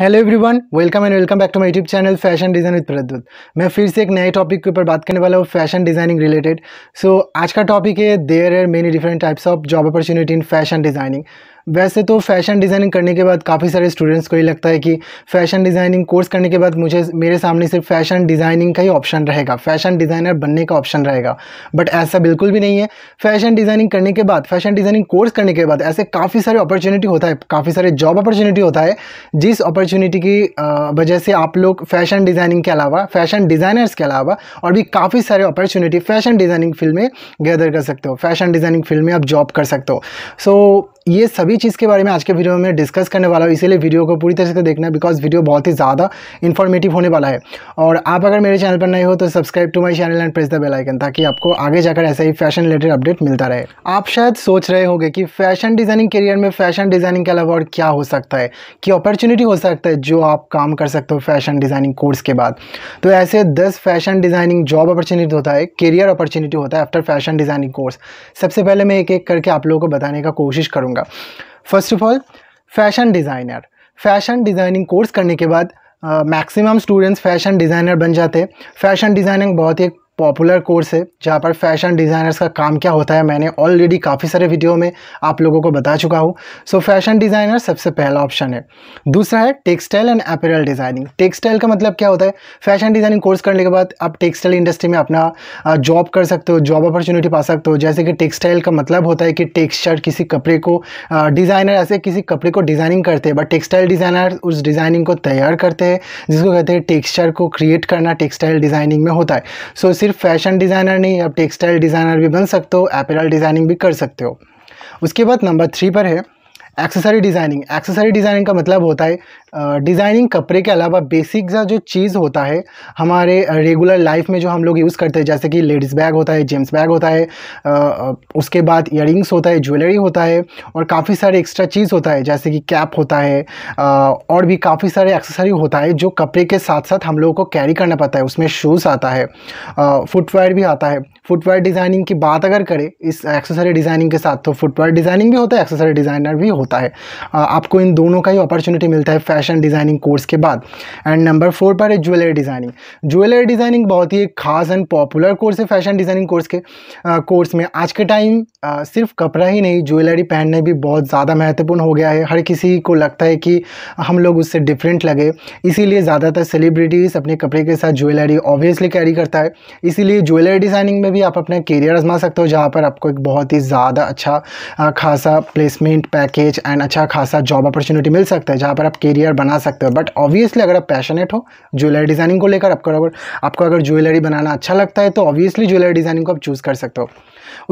hello everyone welcome and welcome back to my YouTube channel fashion design with Pradyut मैं फिर से एक नए टॉपिक के ऊपर बात करने वाला हूँ फैशन डिज़ाइनिंग रिलेटेड सो आज का टॉपिक है there are many different types of job opportunity in fashion designing वैसे तो फैशन डिज़ाइनिंग करने के बाद काफ़ी सारे स्टूडेंट्स को ये लगता है कि फैशन डिज़ाइनिंग कोर्स करने के बाद मुझे मेरे सामने सिर्फ फैशन डिज़ाइनिंग का ही ऑप्शन रहेगा फैशन डिज़ाइनर बनने का ऑप्शन रहेगा बट ऐसा बिल्कुल भी नहीं है फैशन डिज़ाइनिंग करने के बाद फैशन डिज़ाइनिंग कोर्स करने के बाद ऐसे काफ़ी सारे अपॉर्चुनिटी होता है काफ़ी सारे जॉब अपॉर्चुनिटी होता है जिस अपॉर्चुनिटी की वजह से आप लोग फैशन डिज़ाइनिंग के अलावा फैशन डिज़ाइनर्स के अलावा और भी काफ़ी सारे अपॉर्चुनिटी फैशन डिज़ाइनिंग फील्ड में गैदर कर सकते हो फैशन डिज़ाइनिंग फील्ड में आप जॉब कर सकते हो सो so, ये सभी चीज़ के बारे में आज के वीडियो में डिस्कस करने वाला हूँ इसीलिए वीडियो को पूरी तरह से देखना बिकॉज वीडियो बहुत ही ज़्यादा इन्फॉर्मेटिव होने वाला है और आप अगर मेरे चैनल पर नए हो तो subscribe to my channel and press the bell icon ताकि आपको आगे जाकर ऐसा ही फैशन रिलेटेड अपडेट मिलता रहे आप शायद सोच रहे होंगे कि फैशन डिज़ाइनिंग करियर में फैशन डिज़ाइनिंग के अलावा और क्या हो सकता है कि अपॉर्चुनिटी हो सकता है जो आप काम कर सकते हो फैशन डिज़ाइनिंग कोर्स के बाद तो ऐसे दस फैशन डिज़ाइनिंग जॉब अपॉर्चुनिटी होता है करियर अपॉर्चुनिटी होता है आफ्टर फैशन डिज़ाइनिंग कोर्स सबसे पहले मैं एक एक करके आप लोगों को बताने का कोशिश करूँगा करूँगा first of all fashion designer fashion designing course करने के बाद मैक्सिमम स्टूडेंट्स फैशन डिज़ाइनर बन जाते हैं फैशन डिज़ाइनिंग बहुत ही एक पॉपुलर कोर्स है जहाँ पर फैशन डिज़ाइनर्स का काम क्या होता है मैंने ऑलरेडी काफ़ी सारे वीडियो में आप लोगों को बता चुका हूँ सो फैशन डिज़ाइनर सबसे पहला ऑप्शन है दूसरा है textile and apparel designing textile का मतलब क्या होता है फैशन डिज़ाइनिंग कोर्स करने के बाद आप टेक्सटाइल इंडस्ट्री में अपना जॉब कर सकते हो जॉब अपॉर्चुनिटी पा सकते हो जैसे कि टेक्सटाइल का मतलब होता है कि टेक्सचर किसी कपड़े को डिज़ाइनर ऐसे किसी कपड़े को डिज़ाइनिंग करते हैं बट टेक्सटाइल डिज़ाइनर उस डिज़ाइनिंग को तैयार करते हैं जिसको कहते हैं टेक्सचर को क्रिएट करना टेक्सटाइल डिज़ाइनिंग में होता है सो so, सिर्फ फैशन डिज़ाइनर नहीं आप टेक्सटाइल डिज़ाइनर भी बन सकते हो एपेरल डिज़ाइनिंग भी कर सकते हो उसके बाद नंबर थ्री पर है एक्सेसरी डिज़ाइनिंग एक्सेसरी डिज़ाइनिंग का मतलब होता है डिज़ाइनिंग कपड़े के अलावा बेसिक सा जो चीज़ होता है हमारे रेगुलर लाइफ में जो हम लोग यूज़ करते हैं जैसे कि लेडीज़ बैग होता है जेंट्स बैग होता है उसके बाद इयरिंग्स होता है ज्वेलरी होता है और काफ़ी सारे एक्स्ट्रा चीज़ होता है जैसे कि कैप होता है और भी काफ़ी सारे एक्सेसरी होता है जो कपड़े के साथ साथ हम लोगों को कैरी करना पड़ता है उसमें शूज़ आता है फुटवेयर भी आता है फुटवेयर डिज़ाइनिंग की बात अगर करें इस एक्सेसरी डिज़ाइनिंग के साथ तो फुटवेयर डिज़ाइनिंग भी होता है एक्सेसरी डिज़ाइनर भी होता है आपको इन दोनों का ही अपॉर्चुनिटी मिलता है फैशन डिज़ाइनिंग कोर्स के बाद एंड नंबर फोर पर है ज्वेलरी डिज़ाइनिंग ज्वेलरी डिज़ाइनिंग बहुत ही खास एंड पॉपुलर कोर्स है फैशन डिज़ाइनिंग कोर्स के कोर्स में आज के टाइम सिर्फ कपड़ा ही नहीं ज्वेलरी पहनने भी बहुत ज़्यादा महत्वपूर्ण हो गया है हर किसी को लगता है कि हम लोग उससे डिफरेंट लगे इसीलिए ज़्यादातर सेलिब्रिटीज़ अपने कपड़े के साथ ज्वेलरी ऑब्वियसली कैरी करता है इसीलिए ज्वेलरी डिज़ाइनिंग में भी आप अपना करियर आजमा सकते हो जहाँ पर आपको एक बहुत ही ज़्यादा अच्छा खासा प्लेसमेंट पैकेज एंड अच्छा खासा जॉब अपॉर्चुनिटी मिल सकता है जहाँ पर आप करियर करियर बना सकते हो बट ऑब्वियसली अगर आप पैशनेट हो ज्वेलरी डिज़ाइनिंग को लेकर आपको अगर आपको अगर ज्वेलरी बनाना अच्छा लगता है तो ऑब्वियसली ज्वेलरी डिज़ाइनिंग को आप चूज़ कर सकते हो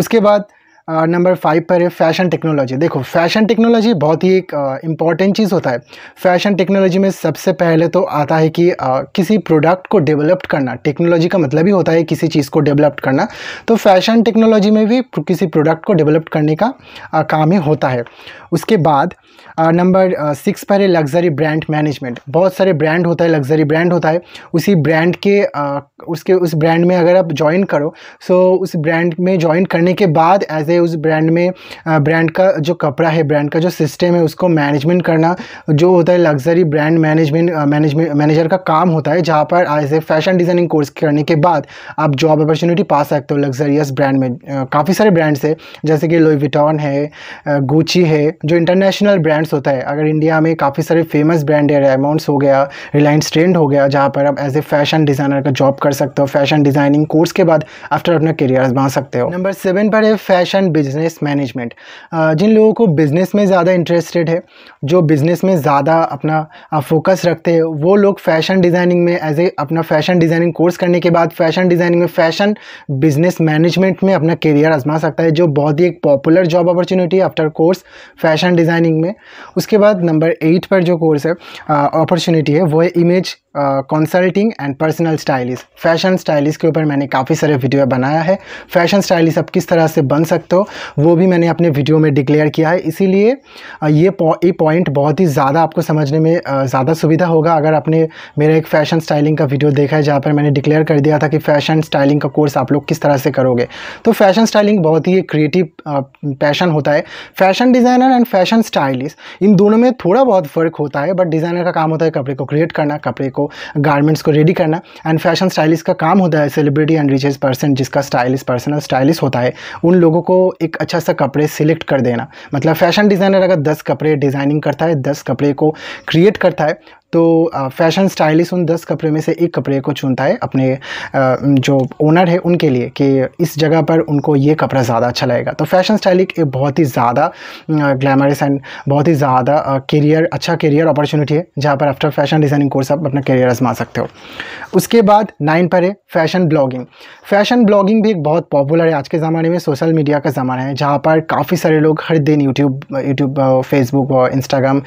उसके बाद नंबर फाइव पर है फैशन टेक्नोलॉजी देखो फैशन टेक्नोलॉजी बहुत ही एक इम्पॉर्टेंट चीज़ होता है फैशन टेक्नोलॉजी में सबसे पहले तो आता है कि आ, किसी प्रोडक्ट को डेवलप्ड करना टेक्नोलॉजी का मतलब ही होता है किसी चीज़ को डेवलप्ड करना तो फैशन टेक्नोलॉजी में भी किसी प्रोडक्ट को डेवलप करने का आ, काम ही होता है उसके बाद नंबर सिक्स पर है लग्जरी ब्रांड मैनेजमेंट बहुत सारे ब्रांड होता है लग्जरी ब्रांड होता है उसी ब्रांड के उसके उस ब्रांड में अगर आप ज्वाइन करो सो उस ब्रांड में ज्वाइन करने के बाद एज ए उस ब्रांड में ब्रांड का जो कपड़ा है ब्रांड का जो सिस्टम है उसको मैनेजमेंट करना जो होता है luxury brand management management manager का काम होता है जहाँ पर as a fashion designing course करने के बाद आप जॉब अपॉर्चुनिटी पा सकते हो लग्जरियस ब्रांड में काफ़ी सारे ब्रांड्स है जैसे कि लोई विटॉन है गोची है जो इंटरनेशनल ब्रांड्स होता है अगर इंडिया में काफ़ी सारे फेमस ब्रांड है रेमाउंट्स हो गया रिलायंस ट्रेंड हो गया जहाँ पर आप एज ए फैशन डिज़ाइनर का जॉब कर सकते हो फैशन डिज़ाइनिंग कोर्स के बाद आफ्टर अपना करियर बना सकते हो नंबर सेवन पर है फैशन बिजनेस मैनेजमेंट जिन लोगों को बिज़नेस में ज़्यादा इंटरेस्टेड है जो बिज़नेस में ज़्यादा अपना फोकस रखते हैं वो लोग फैशन डिज़ाइनिंग में एज ए अपना फैशन डिज़ाइनिंग कोर्स करने के बाद फैशन डिज़ाइनिंग में फैशन बिजनेस मैनेजमेंट में अपना करियर आजमा सकता है जो बहुत ही एक popular job opportunity after course fashion designing में उसके बाद नंबर एट पर जो कोर्स है अपॉर्चुनिटी है वो है image consulting and personal stylish fashion stylish के ऊपर मैंने काफ़ी सारे वीडियो बनाया है फैशन स्टाइलिश आप किस तरह से बन सकते हो वो भी मैंने अपने वीडियो में डिक्लेयर किया है इसीलिए ये ये पॉइंट बहुत ही ज़्यादा आपको समझने में ज़्यादा सुविधा होगा अगर आपने मेरा एक फ़ैशन स्टाइलिंग का वीडियो देखा है जहाँ पर मैंने डिक्लेयर कर दिया था कि फ़ैशन स्टाइलिंग का कोर्स आप लोग किस तरह से करोगे तो फैशन स्टाइलिंग बहुत ही क्रिएटिव पैशन होता है fashion designer and fashion stylish इन दोनों में थोड़ा बहुत फ़र्क होता है बट डिज़ाइनर का काम होता है कपड़े को क्रिएट करना कपड़े को गारमेंट्स को रेडी करना एंड फैशन स्टाइलिस्ट का काम होता है सेलिब्रिटी एंड रिचेज पर्सन जिसका स्टाइलिस्ट पर्सनल स्टाइलिस्ट होता है उन लोगों को एक अच्छा सा कपड़े सिलेक्ट कर देना मतलब फैशन डिज़ाइनर अगर दस कपड़े डिज़ाइनिंग करता है दस कपड़े को क्रिएट करता है तो फैशन स्टाइलिस्ट उन दस कपड़े में से एक कपड़े को चुनता है अपने जो ओनर है उनके लिए कि इस जगह पर उनको ये कपड़ा ज़्यादा अच्छा लगेगा तो फैशन स्टाइलिक एक बहुत ही ज़्यादा ग्लैमरस एंड बहुत ही ज़्यादा करियर अच्छा करियर अपॉर्चुनिटी है जहाँ पर आफ्टर फैशन डिज़ाइनिंग कोर्स आप अपना करियर आजमा सकते हो उसके बाद नाइन पर है फैशन ब्लॉगिंग फैशन ब्लॉगिंग भी एक बहुत पॉपुलर है आज के ज़माने में सोशल मीडिया का ज़माना है जहाँ पर काफ़ी सारे लोग हर दिन यूट्यूब यूट्यूब फेसबुक और इंस्टाग्राम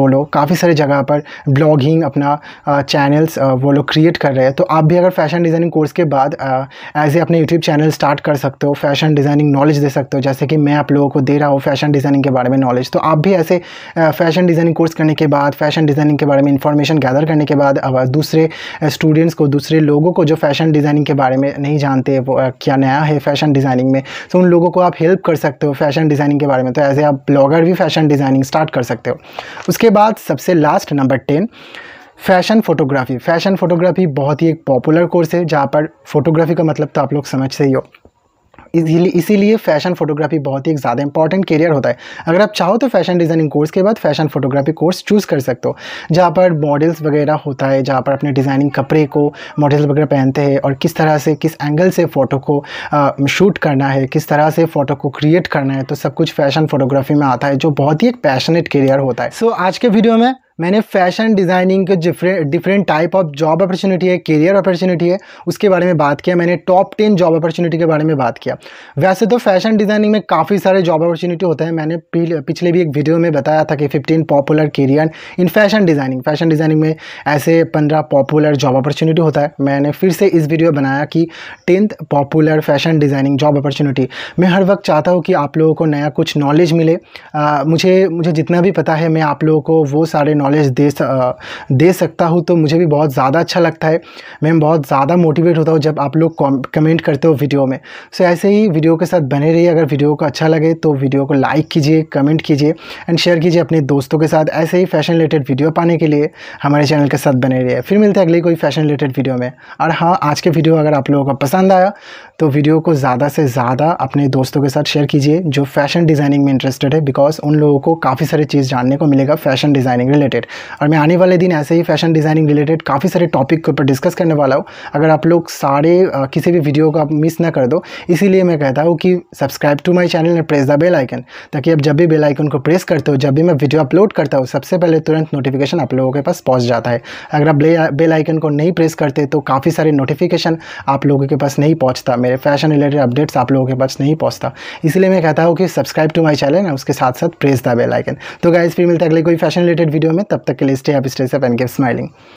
बोलो काफ़ी सारे जगह पर ब्लॉगिंग अपना चैनल्स uh, uh, वो लोग क्रिएट कर रहे हैं तो आप भी अगर फैशन डिज़ाइनिंग कोर्स के बाद एज uh, ए अपने यूट्यूब चैनल स्टार्ट कर सकते हो फैशन डिज़ाइनिंग नॉलेज दे सकते हो जैसे कि मैं आप लोगों को दे रहा हूँ फैशन डिज़ाइनिंग के बारे में नॉलेज तो आप भी ऐसे फैशन डिज़ाइनिंग कोर्स करने के बाद फैशन डिज़ाइनिंग के बारे में इंफॉर्मेशन गैदर करने के बाद अब दूसरे स्टूडेंट्स को दूसरे लोगों को जो फैशन डिज़ाइनिंग के बारे में नहीं जानते वो क्या नया है फैशन डिज़ाइनिंग में तो उन लोगों को आप हेल्प कर सकते हो फैशन डिज़ाइनिंग के बारे में तो एज ए आप ब्लॉगर भी फैशन डिज़ाइनिंग स्टार्ट कर सकते हो उसके बाद सबसे last number ten fashion photography fashion photography बहुत ही एक पॉपुलर कोर्स है जहाँ पर फ़ोटोग्राफ़ी का मतलब तो आप लोग समझते ही हो इसीलिए इसीलिए फैशन फोटोग्राफी बहुत ही एक ज़्यादा इंपॉर्टेंट करियर होता है अगर आप चाहो तो फैशन डिज़ाइनिंग कोर्स के बाद फैशन फोटोग्राफी कोर्स चूज़ कर सकते हो जहाँ पर मॉडल्स वगैरह होता है जहाँ पर अपने डिज़ाइनिंग कपड़े को मॉडल्स वगैरह पहनते हैं और किस तरह से किस एंगल से फ़ोटो को शूट करना है किस तरह से फ़ोटो को क्रिएट करना है तो सब कुछ फैशन फोटोग्राफी में आता है जो बहुत ही एक पैशनेट करियर होता है सो so, आज के वीडियो में मैंने फैशन डिज़ाइनिंग के different different type of job opportunity है करियर अपॉर्चुनिटी है उसके बारे में बात किया मैंने टॉप टेन जॉब अपॉर्चुनिटी के बारे में बात किया वैसे तो फैशन डिज़ाइनिंग में काफ़ी सारे जॉब अपॉर्चुनिटी होते हैं मैंने पिछले भी एक वीडियो में बताया था कि fifteen popular career in fashion designing fashion designing में ऐसे पंद्रह पॉपुलर जॉब अपॉर्चुनिटी होता है मैंने फिर से इस वीडियो बनाया कि tenth popular fashion designing job opportunity मैं हर वक्त चाहता हूँ कि आप लोगों को नया कुछ नॉलेज मिले मुझे मुझे जितना भी पता है मैं आप लोगों को वो सारे नॉलेज दे दे सकता हूँ तो मुझे भी बहुत ज़्यादा अच्छा लगता है मैं बहुत ज़्यादा मोटिवेट होता हूँ जब आप लोग कमेंट करते हो वीडियो में सो ऐसे ही वीडियो के साथ बने रहिए अगर वीडियो को अच्छा लगे तो वीडियो को लाइक कीजिए कमेंट कीजिए एंड शेयर कीजिए अपने दोस्तों के साथ ऐसे ही फैशन रिलेटेड वीडियो पाने के लिए हमारे चैनल के साथ बने रहिए फिर मिलते हैं अगले कोई फैशन रिलेटेड वीडियो में और हाँ आज के वीडियो अगर आप लोगों को पसंद आया तो वीडियो को ज़्यादा से ज़्यादा अपने दोस्तों के साथ शेयर कीजिए जो फैशन डिज़ाइनिंग में इंटरेस्टेड है बिकॉज उन लोगों को काफ़ी सारी चीज़ जानने को मिलेगा फैशन डिज़ाइनिंग रिलेटेड रिलेटेड और मैं आने वाले दिन ऐसे ही फैशन डिज़ाइनिंग रिलेटेड काफ़ी सारे टॉपिक के ऊपर डिस्कस करने वाला हूँ अगर आप लोग सारे किसी भी वीडियो को आप मिस ना कर दो इसीलिए मैं कहता हूँ कि subscribe to my channel and press the bell icon ताकि आप जब भी बेल आइकन को प्रेस करते हो जब भी मैं वीडियो अपलोड करता हूँ सबसे पहले तुरंत नोटिफिकेशन आप लोगों के पास पहुँच जाता है अगर आप बेल आइकन को नहीं प्रेस करते तो काफ़ी सारे नोटिफिकेशन आप लोगों के पास नहीं पहुँचता मेरे फैशन रिलेटेड अपडेट्स आप लोगों के पास नहीं पहुँचता इसलिए मैं कहता हूँ कि सब्सक्राइब टू माई चैनल उसके साथ साथ प्रेस द बेल आइकन तो गाइज फिर मिलता है अगले कोई फैशन रिलेटेड वीडियो में में तब तक के लिए stay happy stay safe and give smiling